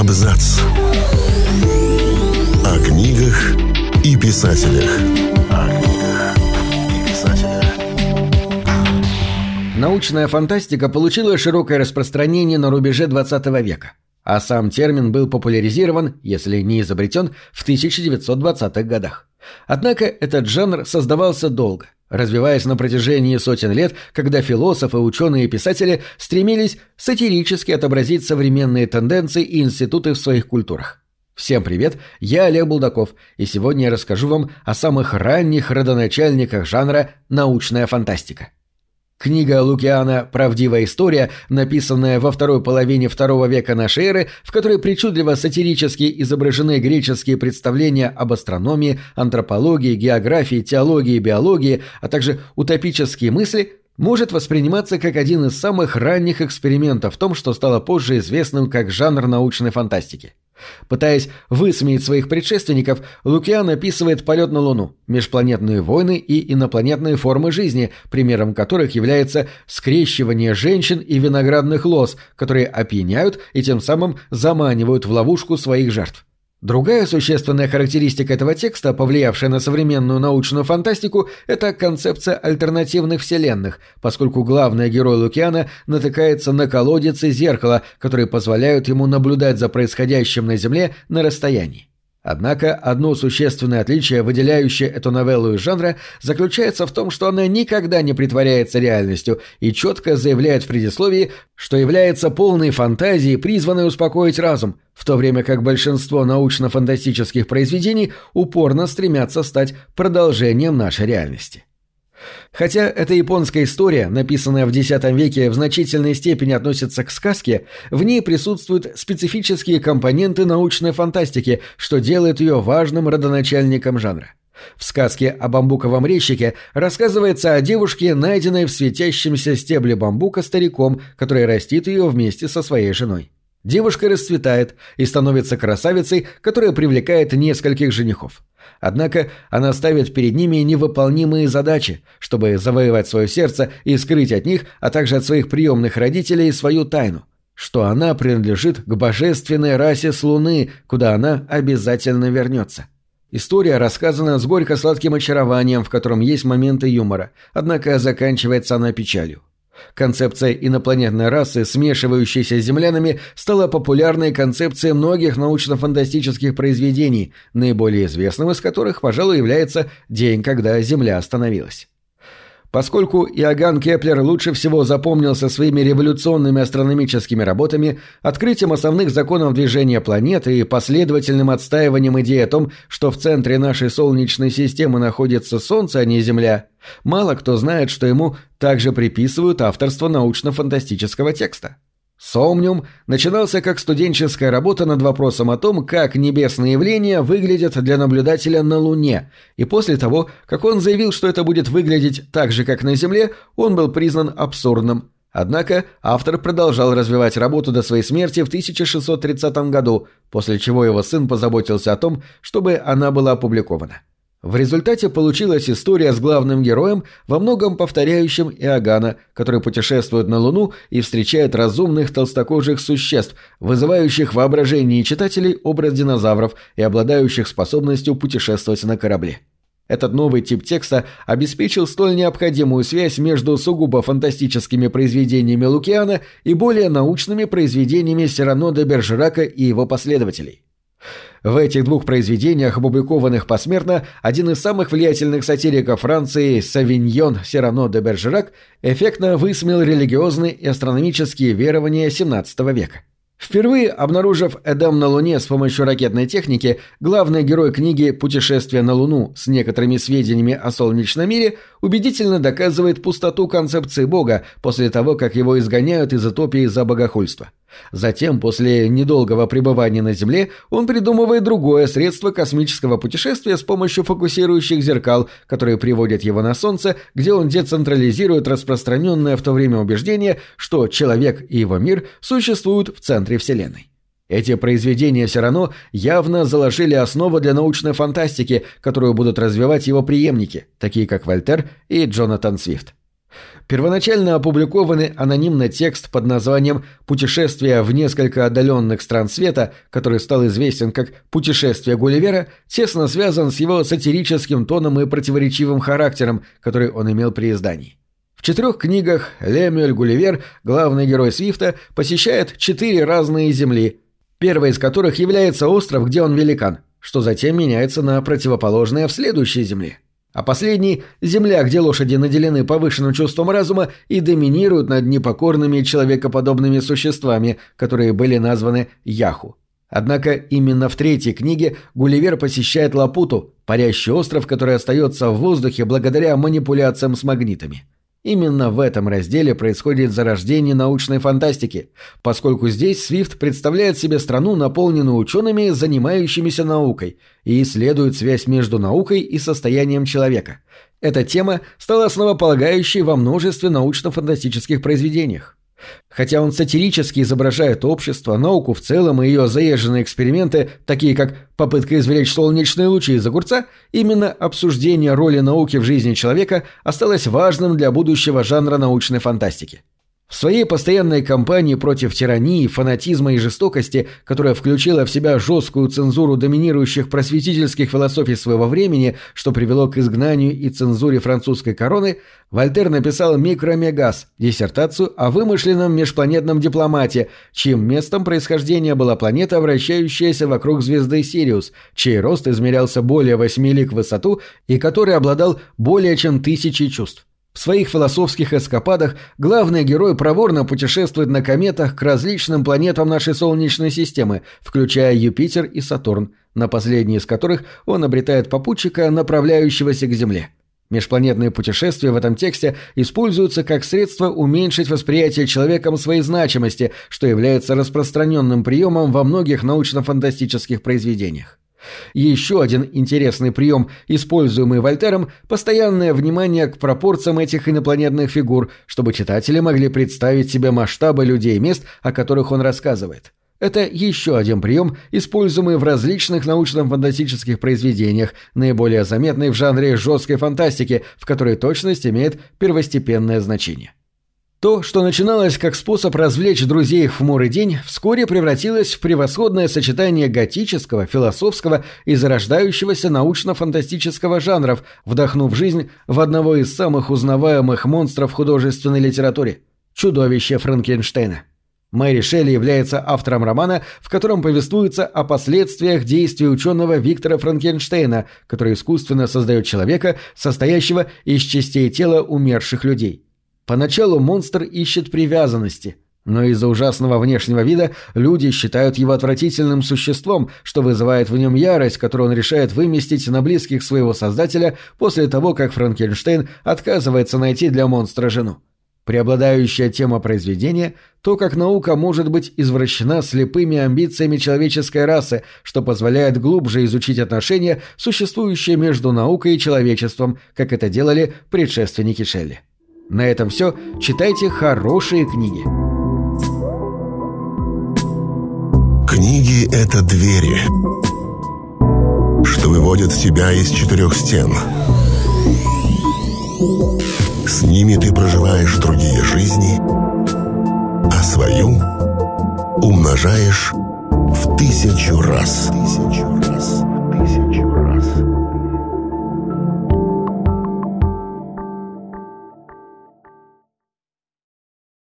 Абзац. О книгах и писателях. Научная фантастика получила широкое распространение на рубеже 20 века, а сам термин был популяризирован, если не изобретен, в 1920-х годах. Однако этот жанр создавался долго, развиваясь на протяжении сотен лет, когда философы, ученые и писатели стремились сатирически отобразить современные тенденции и институты в своих культурах. Всем привет, я Олег Булдаков, и сегодня я расскажу вам о самых ранних родоначальниках жанра «научная фантастика». Книга Лукиана «Правдивая история», написанная во второй половине второго века нашей эры, в которой причудливо сатирически изображены греческие представления об астрономии, антропологии, географии, теологии, биологии, а также утопические мысли, может восприниматься как один из самых ранних экспериментов в том, что стало позже известным как жанр научной фантастики. Пытаясь высмеять своих предшественников, Лукиан описывает полет на Луну, межпланетные войны и инопланетные формы жизни, примером которых является скрещивание женщин и виноградных лоз, которые опьяняют и тем самым заманивают в ловушку своих жертв. Другая существенная характеристика этого текста, повлиявшая на современную научную фантастику, это концепция альтернативных вселенных, поскольку главный герой Лукиана натыкается на колодец и зеркало, которые позволяют ему наблюдать за происходящим на Земле на расстоянии. Однако одно существенное отличие, выделяющее эту новеллу из жанра, заключается в том, что она никогда не притворяется реальностью и четко заявляет в предисловии, что является полной фантазией, призванной успокоить разум, в то время как большинство научно-фантастических произведений упорно стремятся стать продолжением нашей реальности. Хотя эта японская история, написанная в X веке, в значительной степени относится к сказке, в ней присутствуют специфические компоненты научной фантастики, что делает ее важным родоначальником жанра. В сказке о бамбуковом резчике рассказывается о девушке, найденной в светящемся стебле бамбука стариком, который растит ее вместе со своей женой. Девушка расцветает и становится красавицей, которая привлекает нескольких женихов. Однако она ставит перед ними невыполнимые задачи, чтобы завоевать свое сердце и скрыть от них, а также от своих приемных родителей свою тайну, что она принадлежит к божественной расе с Луны, куда она обязательно вернется. История рассказана с горько-сладким очарованием, в котором есть моменты юмора, однако заканчивается она печалью. Концепция инопланетной расы, смешивающейся с землянами, стала популярной концепцией многих научно-фантастических произведений, наиболее известным из которых, пожалуй, является «День, когда Земля остановилась». Поскольку Иоганн Кеплер лучше всего запомнился своими революционными астрономическими работами, открытием основных законов движения планеты и последовательным отстаиванием идеи о том, что в центре нашей Солнечной системы находится Солнце, а не Земля, мало кто знает, что ему также приписывают авторство научно-фантастического текста. Сомниум начинался как студенческая работа над вопросом о том, как небесные явления выглядят для наблюдателя на Луне, и после того, как он заявил, что это будет выглядеть так же, как на Земле, он был признан абсурдным. Однако автор продолжал развивать работу до своей смерти в 1630 году, после чего его сын позаботился о том, чтобы она была опубликована. В результате получилась история с главным героем, во многом повторяющим Иоганна, который путешествует на Луну и встречает разумных толстокожих существ, вызывающих воображение читателей образ динозавров и обладающих способностью путешествовать на корабле. Этот новый тип текста обеспечил столь необходимую связь между сугубо фантастическими произведениями Лукиана и более научными произведениями Сирано де Бержерака и его последователей. В этих двух произведениях, опубликованных посмертно, один из самых влиятельных сатириков Франции Савиньон Сирано де Бержерак эффектно высмеял религиозные и астрономические верования XVII века. Впервые обнаружив Эдем на Луне с помощью ракетной техники, главный герой книги «Путешествие на Луну» с некоторыми сведениями о солнечном мире убедительно доказывает пустоту концепции Бога после того, как его изгоняют из утопии за богохульство. Затем, после недолгого пребывания на Земле, он придумывает другое средство космического путешествия с помощью фокусирующих зеркал, которые приводят его на Солнце, где он децентрализирует распространенное в то время убеждение, что человек и его мир существуют в центре Вселенной. Эти произведения все равно явно заложили основу для научной фантастики, которую будут развивать его преемники, такие как Вольтер и Джонатан Свифт. Первоначально опубликованный анонимно текст под названием «Путешествие в несколько отдаленных стран света», который стал известен как «Путешествие Гулливера», тесно связан с его сатирическим тоном и противоречивым характером, который он имел при издании. В четырех книгах Лемюэль Гулливер, главный герой Свифта, посещает четыре разные земли, первая из которых является остров, где он великан, что затем меняется на противоположное в следующей земле – а последний – земля, где лошади наделены повышенным чувством разума и доминируют над непокорными человекоподобными существами, которые были названы Яху. Однако именно в третьей книге Гулливер посещает Лапуту, парящий остров, который остается в воздухе благодаря манипуляциям с магнитами. Именно в этом разделе происходит зарождение научной фантастики, поскольку здесь Свифт представляет себе страну, наполненную учеными, занимающимися наукой, и исследует связь между наукой и состоянием человека. Эта тема стала основополагающей во множестве научно-фантастических произведениях. Хотя он сатирически изображает общество, науку в целом и ее заезженные эксперименты, такие как попытка извлечь солнечные лучи из огурца, именно обсуждение роли науки в жизни человека осталось важным для будущего жанра научной фантастики. В своей постоянной кампании против тирании, фанатизма и жестокости, которая включила в себя жесткую цензуру доминирующих просветительских философий своего времени, что привело к изгнанию и цензуре французской короны, Вольтер написал «Микромегас» – диссертацию о вымышленном межпланетном дипломате, чьим местом происхождения была планета, вращающаяся вокруг звезды Сириус, чей рост измерялся более 8 лик в высоту и который обладал более чем тысячей чувств. В своих философских эскападах главный герой проворно путешествует на кометах к различным планетам нашей Солнечной системы, включая Юпитер и Сатурн, на последней из которых он обретает попутчика, направляющегося к Земле. Межпланетные путешествия в этом тексте используются как средство уменьшить восприятие человеком своей значимости, что является распространенным приемом во многих научно-фантастических произведениях. Еще один интересный прием, используемый Вольтером, постоянное внимание к пропорциям этих инопланетных фигур, чтобы читатели могли представить себе масштабы людей и мест, о которых он рассказывает. Это еще один прием, используемый в различных научно-фантастических произведениях, наиболее заметный в жанре жесткой фантастики, в которой точность имеет первостепенное значение. То, что начиналось как способ развлечь друзей в хмурый день, вскоре превратилось в превосходное сочетание готического, философского и зарождающегося научно-фантастического жанров, вдохнув жизнь в одного из самых узнаваемых монстров художественной литературе – чудовище Франкенштейна. Мэри Шелли является автором романа, в котором повествуется о последствиях действий ученого Виктора Франкенштейна, который искусственно создает человека, состоящего из частей тела умерших людей – Поначалу монстр ищет привязанности, но из-за ужасного внешнего вида люди считают его отвратительным существом, что вызывает в нем ярость, которую он решает выместить на близких своего создателя после того, как Франкенштейн отказывается найти для монстра жену. Преобладающая тема произведения – то, как наука может быть извращена слепыми амбициями человеческой расы, что позволяет глубже изучить отношения, существующие между наукой и человечеством, как это делали предшественники Шелли. На этом все. Читайте хорошие книги. Книги — это двери, что выводят тебя из четырех стен. С ними ты проживаешь другие жизни, а свою умножаешь в тысячу раз. В тысячу раз.